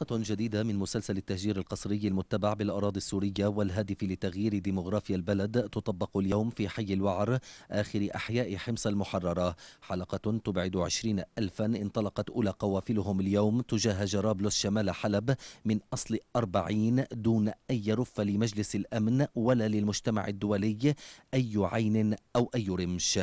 حلقة جديدة من مسلسل التهجير القصري المتبع بالأراضي السورية والهادف لتغيير ديموغرافيا البلد تطبق اليوم في حي الوعر آخر أحياء حمص المحررة حلقة تبعد عشرين ألفا انطلقت أولى قوافلهم اليوم تجاه جرابلس شمال حلب من أصل أربعين دون أي يرف لمجلس الأمن ولا للمجتمع الدولي أي عين أو أي رمش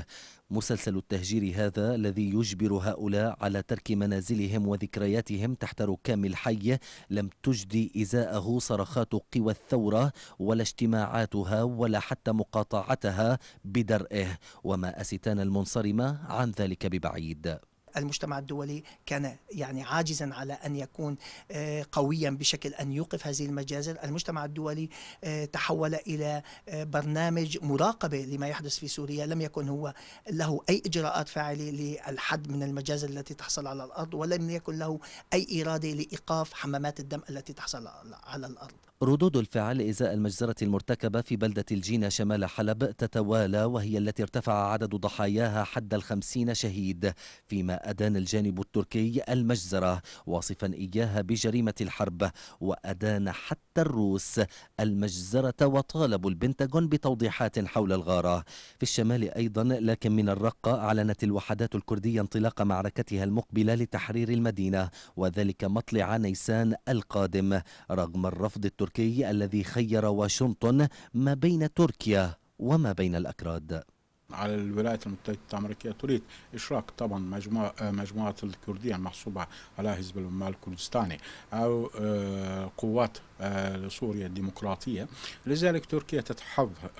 مسلسل التهجير هذا الذي يجبر هؤلاء على ترك منازلهم وذكرياتهم تحت ركام الحي لم تجدي إزاءه صرخات قوى الثورة ولا اجتماعاتها ولا حتى مقاطعتها بدرئه وما أستان المنصرمة عن ذلك ببعيد المجتمع الدولي كان يعني عاجزا على ان يكون آه، قويا بشكل ان يوقف هذه المجازر، المجتمع الدولي آه، تحول الى آه، برنامج مراقبه لما يحدث في سوريا، لم يكن هو له اي اجراءات فاعله للحد من المجازر التي تحصل على الارض ولم يكن له اي اراده لايقاف حمامات الدم التي تحصل على الارض. ردود الفعل إزاء المجزرة المرتكبة في بلدة الجينة شمال حلب تتوالى وهي التي ارتفع عدد ضحاياها حد الخمسين شهيد فيما أدان الجانب التركي المجزرة واصفا إياها بجريمة الحرب وأدان حتى الروس المجزرة وطالبوا البنتاغون بتوضيحات حول الغارة في الشمال أيضا لكن من الرقة أعلنت الوحدات الكردية انطلاق معركتها المقبلة لتحرير المدينة وذلك مطلع نيسان القادم رغم الرفض التركي التركي الذي خير واشنطن ما بين تركيا وما بين الأكراد على الولايات المتحده الامريكيه تريد اشراك طبعا مجموعه مجموعه الكرديه المحسوبه على حزب العمال الكردستاني او آه، قوات آه، سوريا الديمقراطيه لذلك تركيا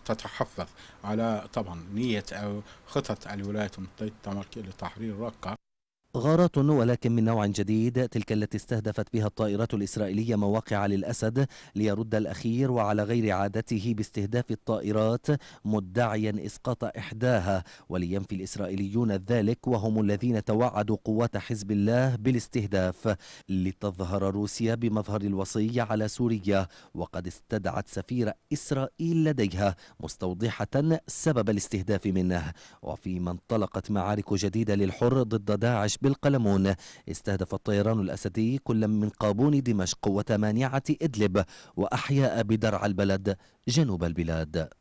تتحفظ على طبعا نيه او خطط الولايات المتحده الامريكيه لتحرير رقه غارات ولكن من نوع جديد تلك التي استهدفت بها الطائرات الإسرائيلية مواقع للأسد ليرد الأخير وعلى غير عادته باستهداف الطائرات مدعيا إسقاط إحداها ولينفي الإسرائيليون ذلك وهم الذين توعدوا قوات حزب الله بالاستهداف لتظهر روسيا بمظهر الوصي على سوريا وقد استدعت سفير إسرائيل لديها مستوضحة سبب الاستهداف منه وفيما انطلقت معارك جديدة للحر ضد داعش بالقلمون استهدف الطيران الأسدي كل من قابون دمشق وتمانعة إدلب وأحياء بدرع البلد جنوب البلاد